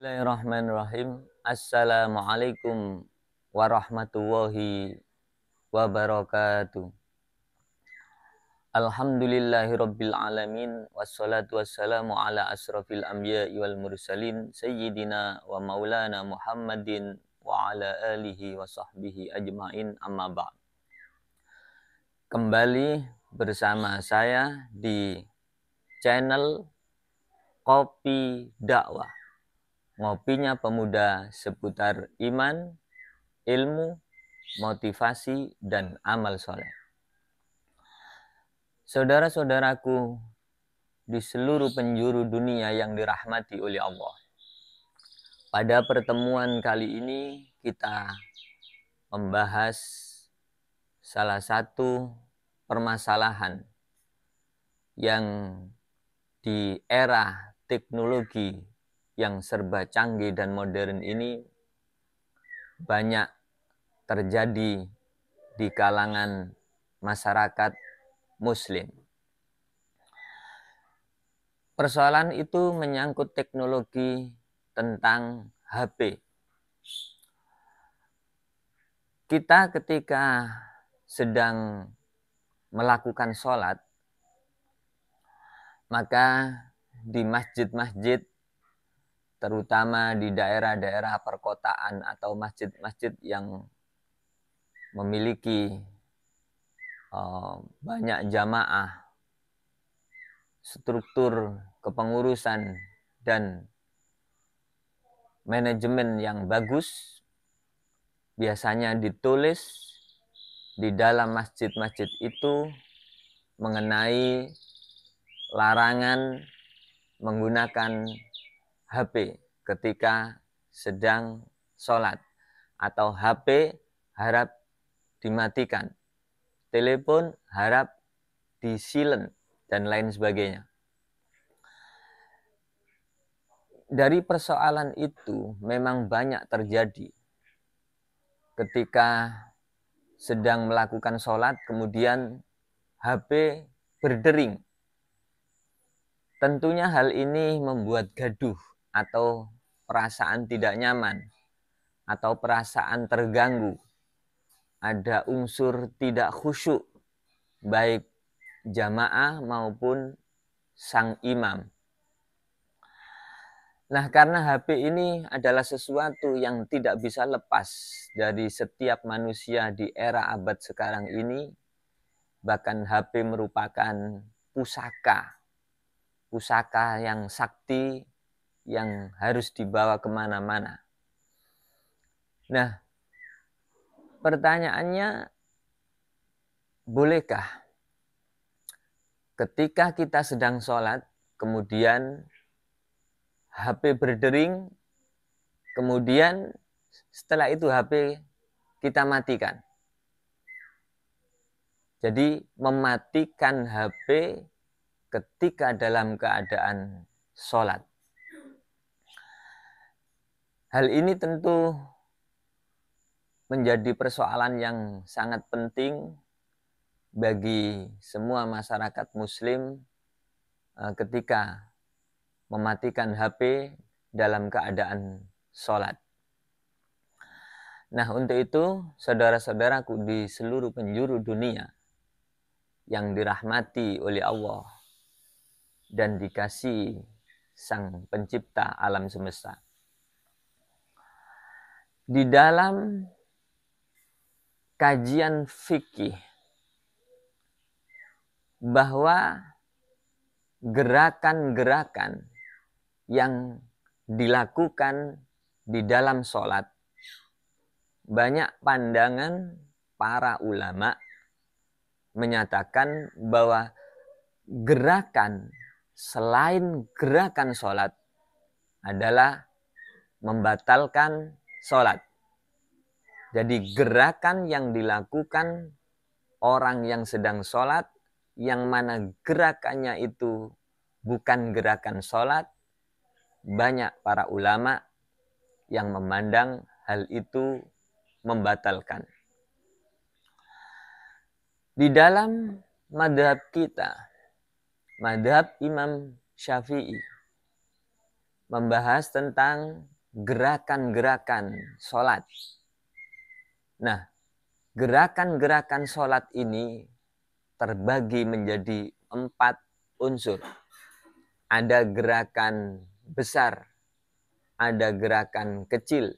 Bismillahirrahmanirrahim. Assalamualaikum warahmatullahi wabarakatuh. Alhamdulillahi rabbil alamin wassalatu wassalamu ala asrafil anbiya'i wal mursalin sayyidina wa maulana Muhammadin wa ala alihi wa sahbihi ajmain amma ba'd. Kembali bersama saya di channel Kopi Dakwah ngopinya pemuda seputar iman, ilmu, motivasi, dan amal soleh. Saudara-saudaraku di seluruh penjuru dunia yang dirahmati oleh Allah. Pada pertemuan kali ini kita membahas salah satu permasalahan yang di era teknologi yang serba canggih dan modern ini banyak terjadi di kalangan masyarakat muslim. Persoalan itu menyangkut teknologi tentang HP. Kita ketika sedang melakukan sholat, maka di masjid-masjid terutama di daerah-daerah perkotaan atau masjid-masjid yang memiliki uh, banyak jamaah, struktur kepengurusan dan manajemen yang bagus biasanya ditulis di dalam masjid-masjid itu mengenai larangan menggunakan HP ketika sedang sholat atau HP harap dimatikan, telepon harap disilen dan lain sebagainya. Dari persoalan itu memang banyak terjadi ketika sedang melakukan sholat kemudian HP berdering. Tentunya hal ini membuat gaduh atau perasaan tidak nyaman atau perasaan terganggu. Ada unsur tidak khusyuk baik jamaah maupun sang imam. Nah, karena HP ini adalah sesuatu yang tidak bisa lepas dari setiap manusia di era abad sekarang ini, bahkan HP merupakan pusaka, pusaka yang sakti yang harus dibawa kemana-mana. Nah, pertanyaannya, bolehkah ketika kita sedang sholat, kemudian HP berdering, kemudian setelah itu HP kita matikan. Jadi mematikan HP ketika dalam keadaan sholat. Hal ini tentu menjadi persoalan yang sangat penting bagi semua masyarakat Muslim eh, ketika mematikan HP dalam keadaan sholat. Nah, untuk itu, saudara-saudaraku di seluruh penjuru dunia yang dirahmati oleh Allah dan dikasih Sang Pencipta alam semesta di dalam kajian fikih bahwa gerakan-gerakan yang dilakukan di dalam sholat banyak pandangan para ulama menyatakan bahwa gerakan selain gerakan sholat adalah membatalkan sholat. Jadi gerakan yang dilakukan orang yang sedang sholat, yang mana gerakannya itu bukan gerakan sholat, banyak para ulama yang memandang hal itu membatalkan. Di dalam madhab kita, madhab Imam Syafi'i, membahas tentang gerakan-gerakan sholat. Nah, gerakan-gerakan sholat ini terbagi menjadi empat unsur. Ada gerakan besar, ada gerakan kecil,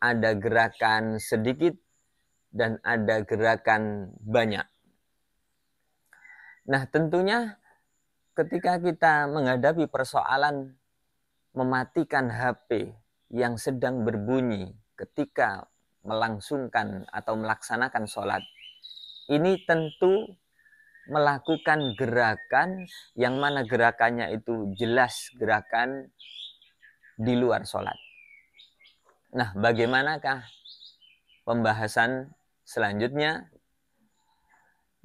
ada gerakan sedikit, dan ada gerakan banyak. Nah, tentunya ketika kita menghadapi persoalan mematikan HP yang sedang berbunyi ketika melangsungkan atau melaksanakan sholat ini tentu melakukan gerakan yang mana gerakannya itu jelas gerakan di luar sholat. Nah, bagaimanakah pembahasan selanjutnya?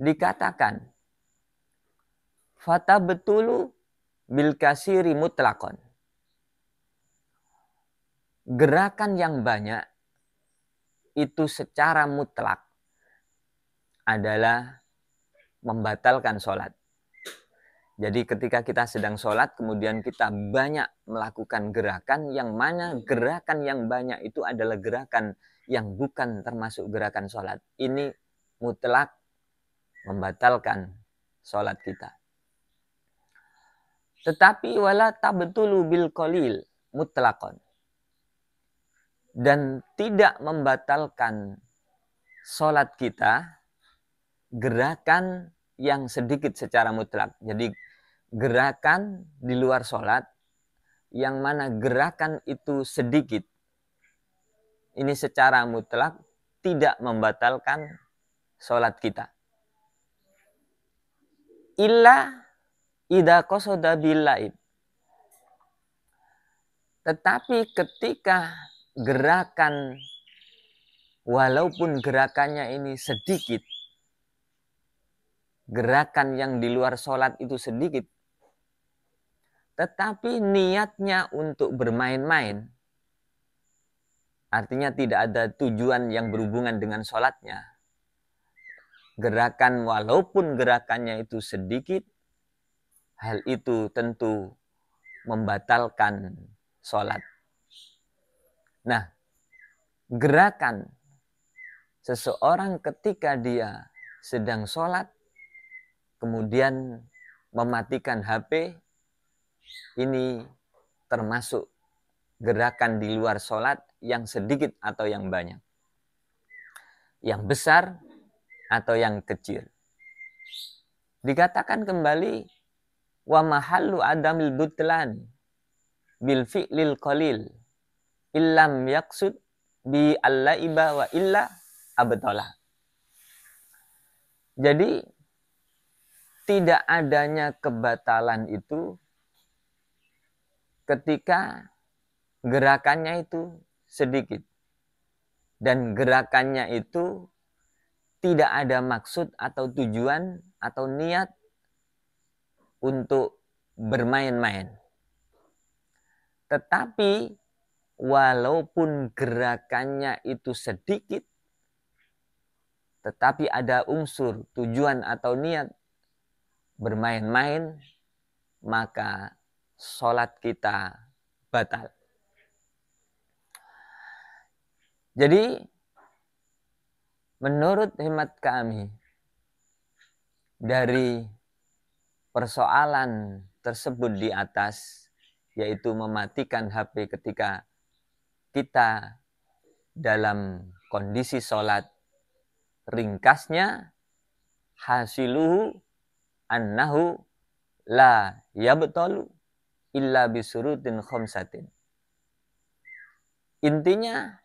Dikatakan, fata betulu bil kasiri mutlakon gerakan yang banyak itu secara mutlak adalah membatalkan sholat. Jadi ketika kita sedang sholat, kemudian kita banyak melakukan gerakan yang mana gerakan yang banyak itu adalah gerakan yang bukan termasuk gerakan sholat. Ini mutlak membatalkan sholat kita. Tetapi wala tabetulu bil kolil mutlakon dan tidak membatalkan sholat kita gerakan yang sedikit secara mutlak. Jadi gerakan di luar sholat yang mana gerakan itu sedikit. Ini secara mutlak tidak membatalkan sholat kita. Illa ida kosoda bilaib. Tetapi ketika gerakan walaupun gerakannya ini sedikit gerakan yang di luar sholat itu sedikit tetapi niatnya untuk bermain-main artinya tidak ada tujuan yang berhubungan dengan sholatnya gerakan walaupun gerakannya itu sedikit hal itu tentu membatalkan sholat Nah, gerakan seseorang ketika dia sedang sholat, kemudian mematikan HP, ini termasuk gerakan di luar sholat yang sedikit atau yang banyak. Yang besar atau yang kecil. Dikatakan kembali, wa mahallu adamil butlan bil fi'lil qalil illam yaksud bi alla iba wa illa abetola. Jadi tidak adanya kebatalan itu ketika gerakannya itu sedikit dan gerakannya itu tidak ada maksud atau tujuan atau niat untuk bermain-main. Tetapi walaupun gerakannya itu sedikit, tetapi ada unsur, tujuan atau niat bermain-main, maka sholat kita batal. Jadi, menurut hemat kami, dari persoalan tersebut di atas, yaitu mematikan HP ketika kita dalam kondisi sholat ringkasnya hasiluhu annahu la yabtalu illa bisurutin khomsatin. Intinya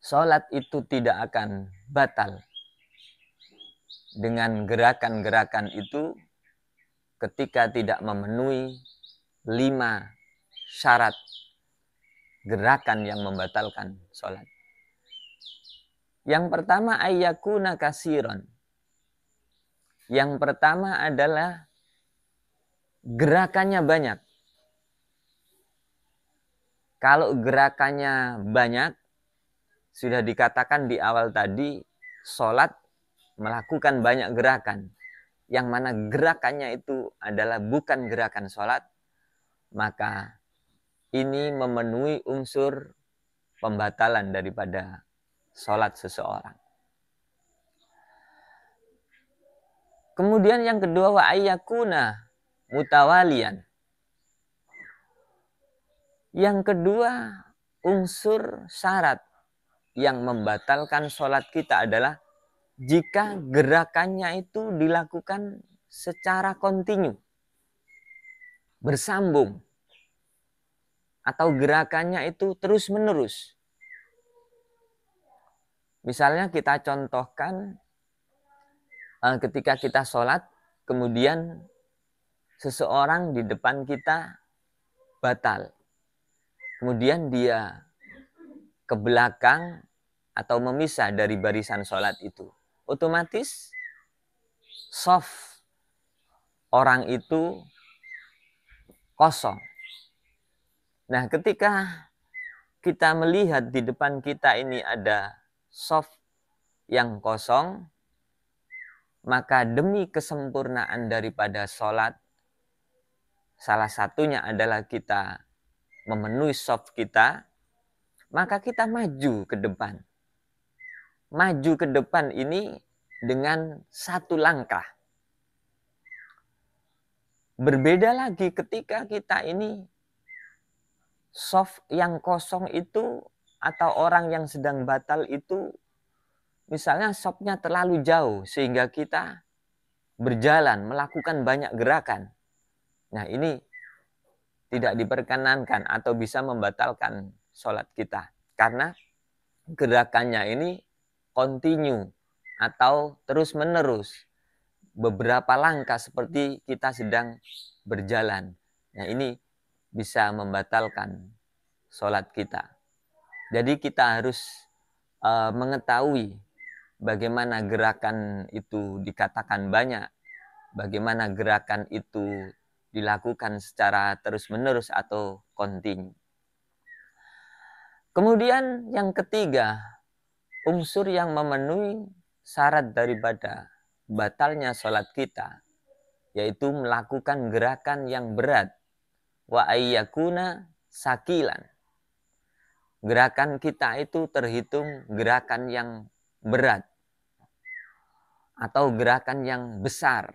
sholat itu tidak akan batal dengan gerakan-gerakan itu ketika tidak memenuhi lima syarat gerakan yang membatalkan sholat. Yang pertama ayakuna kasiron. Yang pertama adalah gerakannya banyak. Kalau gerakannya banyak, sudah dikatakan di awal tadi, sholat melakukan banyak gerakan. Yang mana gerakannya itu adalah bukan gerakan sholat, maka ini memenuhi unsur pembatalan daripada sholat seseorang. Kemudian yang kedua wa ayyakuna mutawalian. Yang kedua unsur syarat yang membatalkan sholat kita adalah jika gerakannya itu dilakukan secara kontinu, bersambung, atau gerakannya itu terus-menerus. Misalnya kita contohkan eh, ketika kita sholat, kemudian seseorang di depan kita batal. Kemudian dia ke belakang atau memisah dari barisan sholat itu. Otomatis soft orang itu kosong. Nah, ketika kita melihat di depan kita ini ada soft yang kosong, maka demi kesempurnaan daripada sholat, salah satunya adalah kita memenuhi soft kita, maka kita maju ke depan. Maju ke depan ini dengan satu langkah. Berbeda lagi ketika kita ini soft yang kosong itu atau orang yang sedang batal itu misalnya softnya terlalu jauh sehingga kita berjalan melakukan banyak gerakan. Nah ini tidak diperkenankan atau bisa membatalkan sholat kita karena gerakannya ini kontinu atau terus menerus beberapa langkah seperti kita sedang berjalan. Nah ini bisa membatalkan sholat kita. Jadi kita harus uh, mengetahui bagaimana gerakan itu dikatakan banyak, bagaimana gerakan itu dilakukan secara terus-menerus atau kontinu. Kemudian yang ketiga, unsur yang memenuhi syarat daripada batalnya sholat kita, yaitu melakukan gerakan yang berat wa ayyakuna sakilan. Gerakan kita itu terhitung gerakan yang berat atau gerakan yang besar.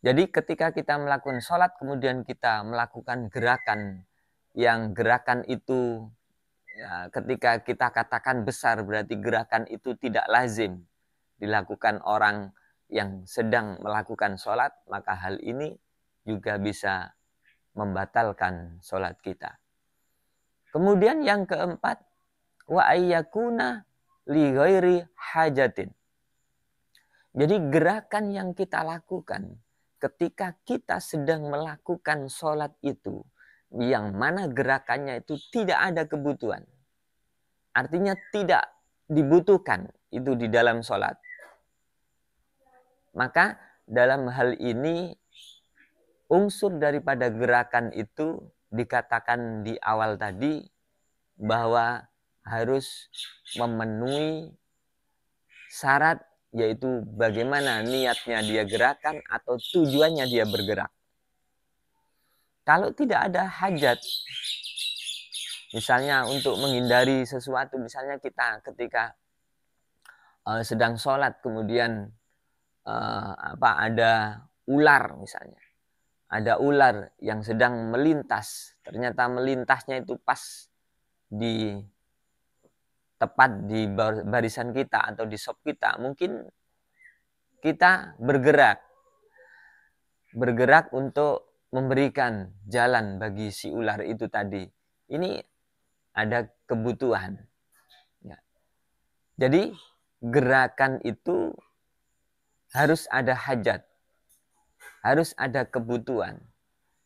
Jadi ketika kita melakukan sholat kemudian kita melakukan gerakan yang gerakan itu ya, ketika kita katakan besar berarti gerakan itu tidak lazim dilakukan orang yang sedang melakukan sholat maka hal ini juga bisa membatalkan sholat kita. Kemudian yang keempat, wa ayyakuna li ghairi hajatin. Jadi gerakan yang kita lakukan ketika kita sedang melakukan sholat itu, yang mana gerakannya itu tidak ada kebutuhan. Artinya tidak dibutuhkan itu di dalam sholat. Maka dalam hal ini unsur daripada gerakan itu dikatakan di awal tadi bahwa harus memenuhi syarat yaitu bagaimana niatnya dia gerakan atau tujuannya dia bergerak. Kalau tidak ada hajat, misalnya untuk menghindari sesuatu, misalnya kita ketika uh, sedang sholat kemudian uh, apa ada ular misalnya, ada ular yang sedang melintas. Ternyata melintasnya itu pas di tepat di barisan kita atau di sop kita. Mungkin kita bergerak bergerak untuk memberikan jalan bagi si ular itu tadi. Ini ada kebutuhan. Ya. Jadi gerakan itu harus ada hajat harus ada kebutuhan,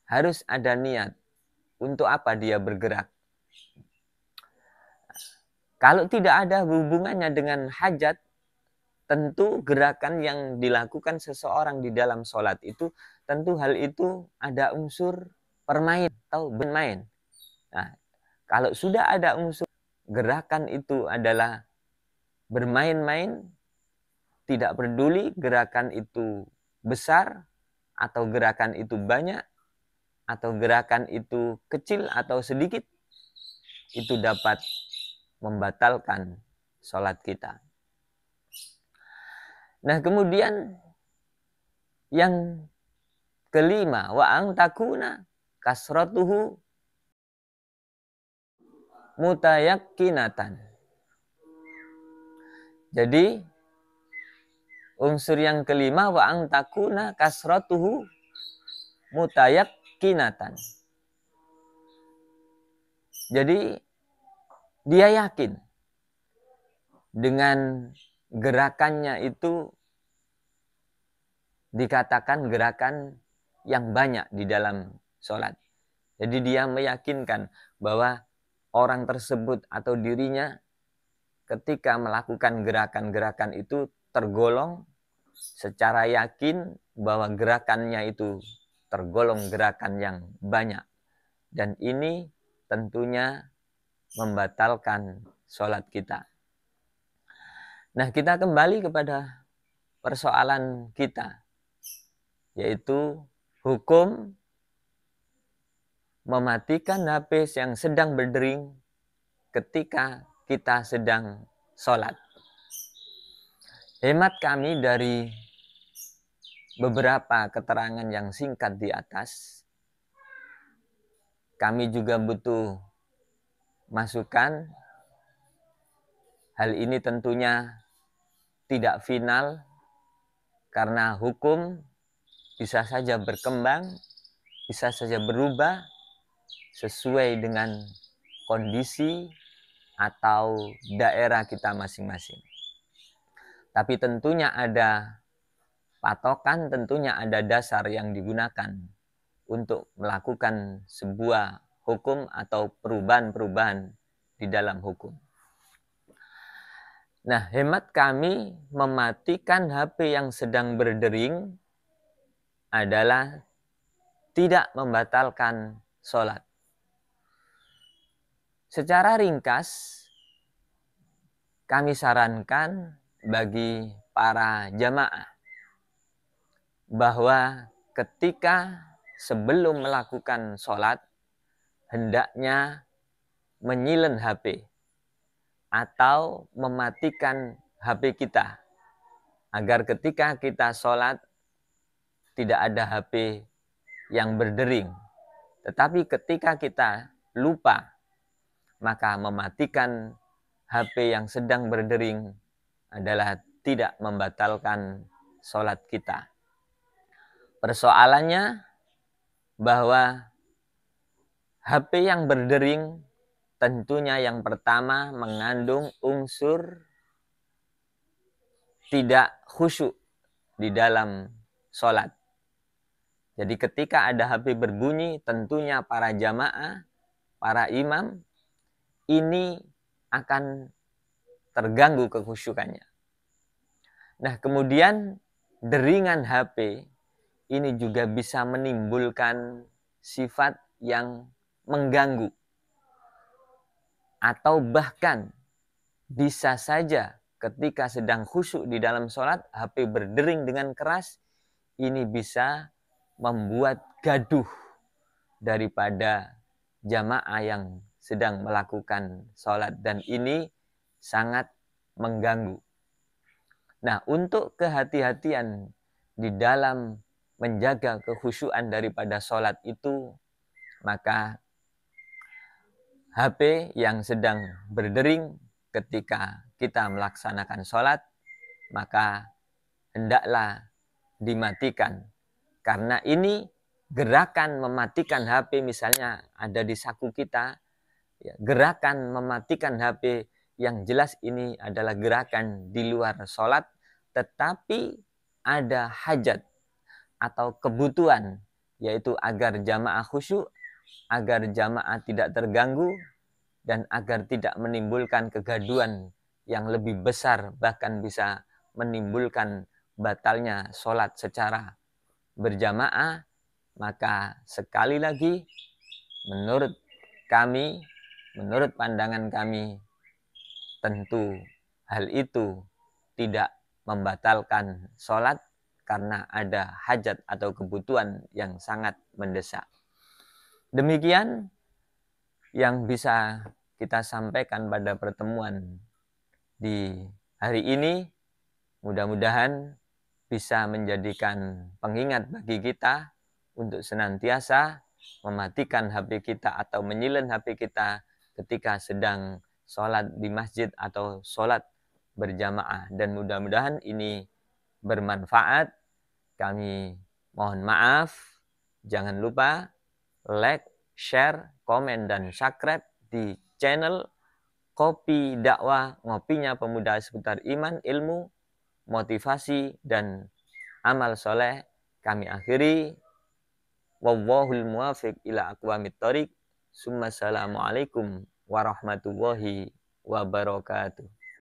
harus ada niat untuk apa dia bergerak. Kalau tidak ada hubungannya dengan hajat, tentu gerakan yang dilakukan seseorang di dalam sholat itu, tentu hal itu ada unsur permain atau bermain. Nah, kalau sudah ada unsur gerakan itu adalah bermain-main, tidak peduli gerakan itu besar atau gerakan itu banyak atau gerakan itu kecil atau sedikit itu dapat membatalkan sholat kita. Nah kemudian yang kelima wa ang takuna kasrotuhu mutayakinatan. Jadi Unsur yang kelima wa ang takuna mutayak kinatan Jadi dia yakin dengan gerakannya itu dikatakan gerakan yang banyak di dalam sholat. Jadi dia meyakinkan bahwa orang tersebut atau dirinya ketika melakukan gerakan-gerakan itu tergolong secara yakin bahwa gerakannya itu tergolong gerakan yang banyak. Dan ini tentunya membatalkan sholat kita. Nah, kita kembali kepada persoalan kita, yaitu hukum mematikan HP yang sedang berdering ketika kita sedang sholat. Hemat kami dari beberapa keterangan yang singkat di atas, kami juga butuh masukan. Hal ini tentunya tidak final karena hukum bisa saja berkembang, bisa saja berubah sesuai dengan kondisi atau daerah kita masing-masing. Tapi tentunya ada patokan, tentunya ada dasar yang digunakan untuk melakukan sebuah hukum atau perubahan-perubahan di dalam hukum. Nah, hemat kami mematikan HP yang sedang berdering adalah tidak membatalkan sholat. Secara ringkas, kami sarankan bagi para jamaah bahwa ketika sebelum melakukan sholat hendaknya menyilen HP atau mematikan HP kita agar ketika kita sholat tidak ada HP yang berdering. Tetapi ketika kita lupa, maka mematikan HP yang sedang berdering adalah tidak membatalkan sholat kita. Persoalannya bahwa HP yang berdering tentunya yang pertama mengandung unsur tidak khusyuk di dalam sholat. Jadi ketika ada HP berbunyi, tentunya para jamaah, para imam, ini akan terganggu kekhusyukannya. Nah, kemudian deringan HP ini juga bisa menimbulkan sifat yang mengganggu atau bahkan bisa saja ketika sedang khusyuk di dalam sholat HP berdering dengan keras ini bisa membuat gaduh daripada jamaah yang sedang melakukan sholat dan ini sangat mengganggu. Nah, untuk kehati-hatian di dalam menjaga kehusuan daripada sholat itu, maka HP yang sedang berdering ketika kita melaksanakan sholat, maka hendaklah dimatikan. Karena ini gerakan mematikan HP misalnya ada di saku kita, ya, gerakan mematikan HP yang jelas ini adalah gerakan di luar sholat, tetapi ada hajat atau kebutuhan, yaitu agar jamaah khusyuk, agar jamaah tidak terganggu, dan agar tidak menimbulkan kegaduan yang lebih besar, bahkan bisa menimbulkan batalnya sholat secara berjamaah, maka sekali lagi, menurut kami, menurut pandangan kami, Tentu hal itu tidak membatalkan sholat karena ada hajat atau kebutuhan yang sangat mendesak. Demikian yang bisa kita sampaikan pada pertemuan di hari ini. Mudah-mudahan bisa menjadikan pengingat bagi kita untuk senantiasa mematikan HP kita atau menyilen HP kita ketika sedang sholat di masjid atau sholat berjamaah. Dan mudah-mudahan ini bermanfaat. Kami mohon maaf. Jangan lupa like, share, komen, dan subscribe di channel Kopi Dakwah Ngopinya Pemuda Seputar Iman, Ilmu, Motivasi, dan Amal Soleh. Kami akhiri. Wallahul muwafiq ila aqwamit thoriq. Assalamualaikum warahmatullahi wabarakatuh.